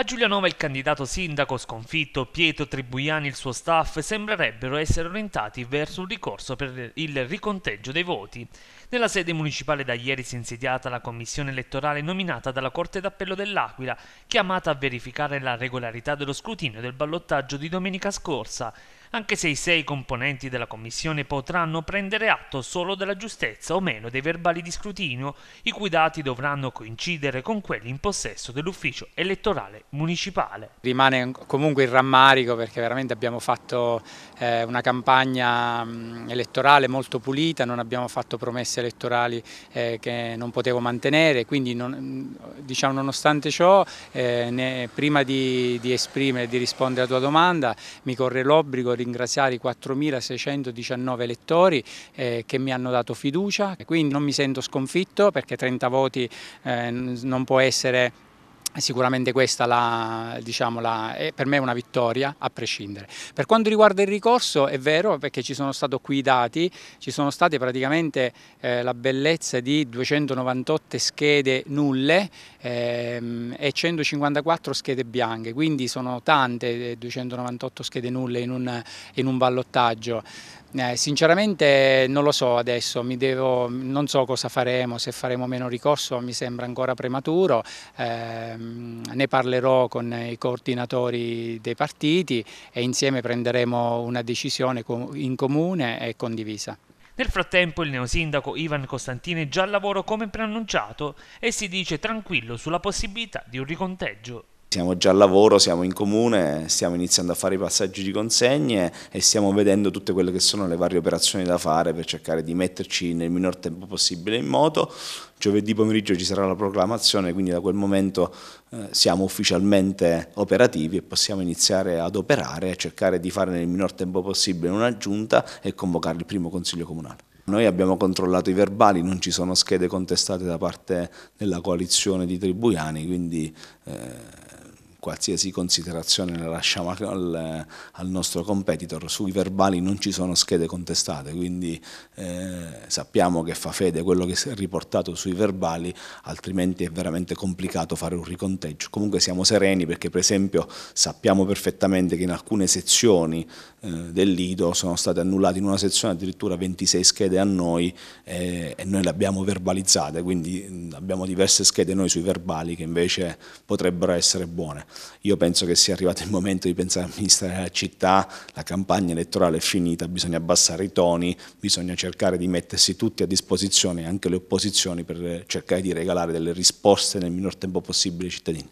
A Giulianova il candidato sindaco sconfitto, Pietro Tribuiani e il suo staff sembrerebbero essere orientati verso un ricorso per il riconteggio dei voti. Nella sede municipale da ieri si è insediata la commissione elettorale nominata dalla Corte d'Appello dell'Aquila, chiamata a verificare la regolarità dello scrutinio del ballottaggio di domenica scorsa anche se i sei componenti della Commissione potranno prendere atto solo della giustezza o meno dei verbali di scrutinio, i cui dati dovranno coincidere con quelli in possesso dell'ufficio elettorale municipale. Rimane comunque il rammarico perché veramente abbiamo fatto eh, una campagna mm, elettorale molto pulita, non abbiamo fatto promesse elettorali eh, che non potevo mantenere, quindi non, mm, diciamo, nonostante ciò eh, prima di, di esprimere, di rispondere alla tua domanda, mi corre l'obbligo ringraziare i 4.619 elettori eh, che mi hanno dato fiducia, quindi non mi sento sconfitto perché 30 voti eh, non può essere Sicuramente questa la, diciamo, la, è per me una vittoria a prescindere. Per quanto riguarda il ricorso è vero perché ci sono stati qui i dati, ci sono state praticamente eh, la bellezza di 298 schede nulle ehm, e 154 schede bianche, quindi sono tante 298 eh, schede nulle in un, in un ballottaggio. Eh, sinceramente non lo so adesso, devo, non so cosa faremo, se faremo meno ricorso mi sembra ancora prematuro, eh, ne parlerò con i coordinatori dei partiti e insieme prenderemo una decisione in comune e condivisa. Nel frattempo il neosindaco Ivan Costantini è già al lavoro come preannunciato e si dice tranquillo sulla possibilità di un riconteggio. Siamo già al lavoro, siamo in comune, stiamo iniziando a fare i passaggi di consegne e stiamo vedendo tutte quelle che sono le varie operazioni da fare per cercare di metterci nel minor tempo possibile in moto. Giovedì pomeriggio ci sarà la proclamazione, quindi da quel momento eh, siamo ufficialmente operativi e possiamo iniziare ad operare e cercare di fare nel minor tempo possibile una giunta e convocare il primo consiglio comunale. Noi abbiamo controllato i verbali, non ci sono schede contestate da parte della coalizione di Tribuiani, quindi eh, qualsiasi considerazione la lasciamo al, al, nostro competitor, sui verbali non ci sono schede contestate, quindi eh, sappiamo che fa fede quello che è riportato sui verbali, altrimenti è veramente complicato fare un riconteggio. Comunque siamo sereni perché per esempio sappiamo perfettamente che in alcune sezioni eh, del Lido sono state annullate in una sezione addirittura 26 schede a noi eh, e noi le abbiamo verbalizzate, quindi mm, abbiamo diverse schede noi sui verbali che invece potrebbero essere buone. Io penso che sia arrivato il momento di pensare a amministrare la città, la campagna elettorale è finita, bisogna abbassare i toni, bisogna cercare di mettersi tutti a disposizione, anche le opposizioni, per cercare di regalare delle risposte nel minor tempo possibile ai cittadini.